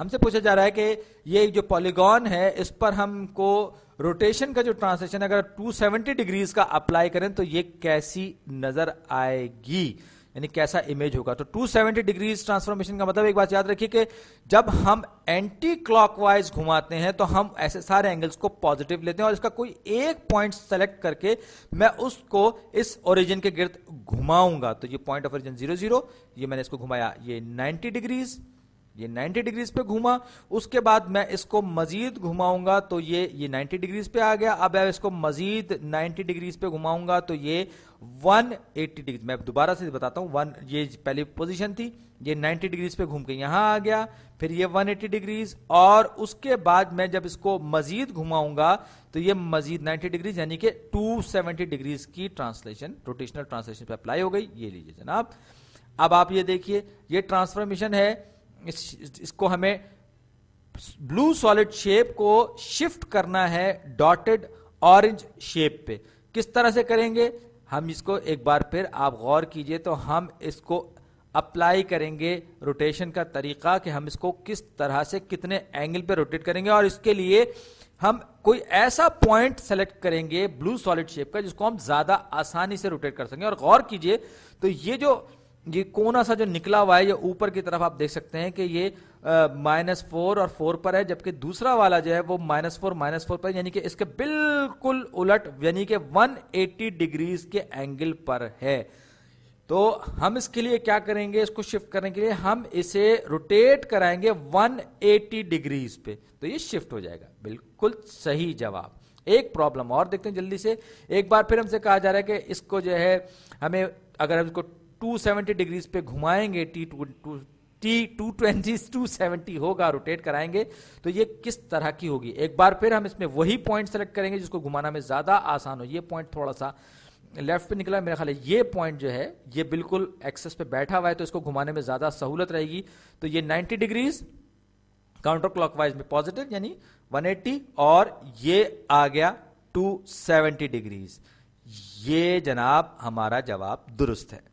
हमसे पूछा जा रहा है कि ये जो पॉलीगॉन है इस पर हमको रोटेशन का जो ट्रांसलेशन अगर 270 डिग्रीज का अप्लाई करें तो ये कैसी नजर आएगी यानी कैसा इमेज होगा तो 270 डिग्रीज ट्रांसफॉर्मेशन का मतलब एक बात याद रखिए कि जब हम एंटी क्लॉकवाइज घुमाते हैं तो हम ऐसे सारे एंगल्स को पॉजिटिव लेते हैं और इसका कोई एक पॉइंट सेलेक्ट करके मैं उसको इस ओरिजिन के गिर्द घुमाऊंगा तो ये point of origin zero zero ये मैंने इसको घुमाया ये 90 डिग्रीज ये 90 डिग्रीज पे घूमा उसके बाद मैं इसको मजीद घुमाऊंगा तो ये ये 90 डिग्रीज पे आ गया अब इसको मजीद 90 डिग्रीज पे घुमाऊंगा तो ये 180 डिग्री मैं दोबारा से बताता हूं वन ये पहली पोजीशन थी ये 90 डिग्रीज पे घूम के यहां आ गया फिर ये 180 डिग्रीज और उसके बाद मैं जब इसको मजीद घुमाऊंगा तो ये मजीद 90 डिग्रीज यानी कि 270 सेवेंटी डिग्रीज की ट्रांसलेशन रोटेशनल ट्रांसलेशन पे अप्लाई हो गई ये लीजिए जनाब अब आप ये देखिए ये ट्रांसफॉर्मेशन है इस, इसको हमें ब्लू सॉलिड शेप को शिफ्ट करना है डॉटेड ऑरेंज शेप पे किस तरह से करेंगे हम इसको एक बार फिर आप गौर कीजिए तो हम इसको अप्लाई करेंगे रोटेशन का तरीका कि हम इसको किस तरह से कितने एंगल पे रोटेट करेंगे और इसके लिए हम कोई ऐसा पॉइंट सेलेक्ट करेंगे ब्लू सॉलिड शेप का जिसको हम ज्यादा आसानी से रोटेट कर सकेंगे और गौर कीजिए तो ये जो ये कोना सा जो निकला हुआ है ये ऊपर की तरफ आप देख सकते हैं कि ये माइनस फोर और फोर पर है जबकि दूसरा वाला जो है वो माइनस फोर माइनस फोर पर यानी कि इसके बिल्कुल उलट यानी कि 180 डिग्रीज के एंगल पर है तो हम इसके लिए क्या करेंगे इसको शिफ्ट करने के लिए हम इसे रोटेट कराएंगे 180 डिग्रीज पे तो ये शिफ्ट हो जाएगा बिल्कुल सही जवाब एक प्रॉब्लम और देखते हैं जल्दी से एक बार फिर हमसे कहा जा रहा है कि इसको जो है हमें अगर हम इसको 270 डिग्रीज पे घुमाएंगे T two T two twenty two seventy होगा रोटेट कराएंगे तो ये किस तरह की होगी एक बार फिर हम इसमें वही पॉइंट सेलेक्ट करेंगे जिसको घुमाना में ज़्यादा आसान हो ये पॉइंट थोड़ा सा लेफ्ट पे निकला मेरा ख्याल है ये पॉइंट जो है ये बिल्कुल एक्सेस पे बैठा हुआ है तो इसको घुमाने में ज़्यादा सहूलत रहेगी तो ये 90 डिग्रीज काउंटर क्लॉकवाइज में पॉजिटिव यानी 180 और ये आ गया 270 डिग्रीज ये जनाब हमारा जवाब दुरुस्त है